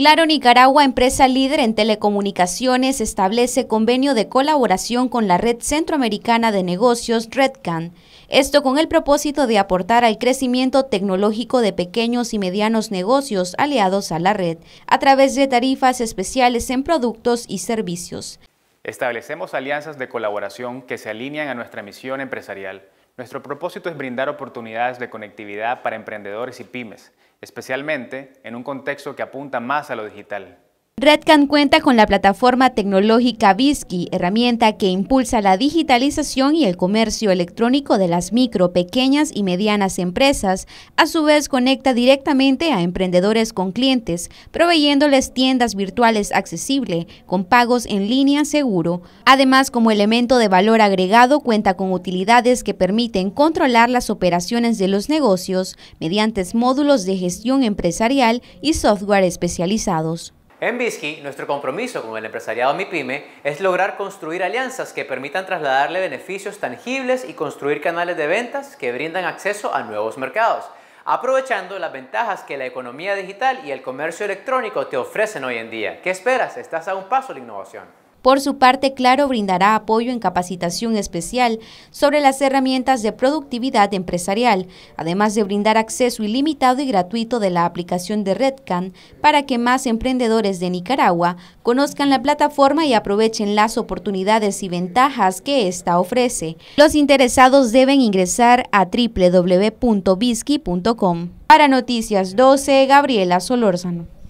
Claro Nicaragua, empresa líder en telecomunicaciones, establece convenio de colaboración con la Red Centroamericana de Negocios, Redcan. Esto con el propósito de aportar al crecimiento tecnológico de pequeños y medianos negocios aliados a la red, a través de tarifas especiales en productos y servicios. Establecemos alianzas de colaboración que se alinean a nuestra misión empresarial nuestro propósito es brindar oportunidades de conectividad para emprendedores y pymes, especialmente en un contexto que apunta más a lo digital. Redcan cuenta con la plataforma tecnológica Visky, herramienta que impulsa la digitalización y el comercio electrónico de las micro, pequeñas y medianas empresas. A su vez, conecta directamente a emprendedores con clientes, proveyéndoles tiendas virtuales accesibles con pagos en línea seguro. Además, como elemento de valor agregado, cuenta con utilidades que permiten controlar las operaciones de los negocios mediante módulos de gestión empresarial y software especializados. En BISCI, nuestro compromiso con el empresariado MIPYME es lograr construir alianzas que permitan trasladarle beneficios tangibles y construir canales de ventas que brindan acceso a nuevos mercados, aprovechando las ventajas que la economía digital y el comercio electrónico te ofrecen hoy en día. ¿Qué esperas? Estás a un paso de la innovación. Por su parte, Claro brindará apoyo en capacitación especial sobre las herramientas de productividad empresarial, además de brindar acceso ilimitado y gratuito de la aplicación de Redcan para que más emprendedores de Nicaragua conozcan la plataforma y aprovechen las oportunidades y ventajas que esta ofrece. Los interesados deben ingresar a www.bisky.com. Para Noticias 12, Gabriela Solórzano.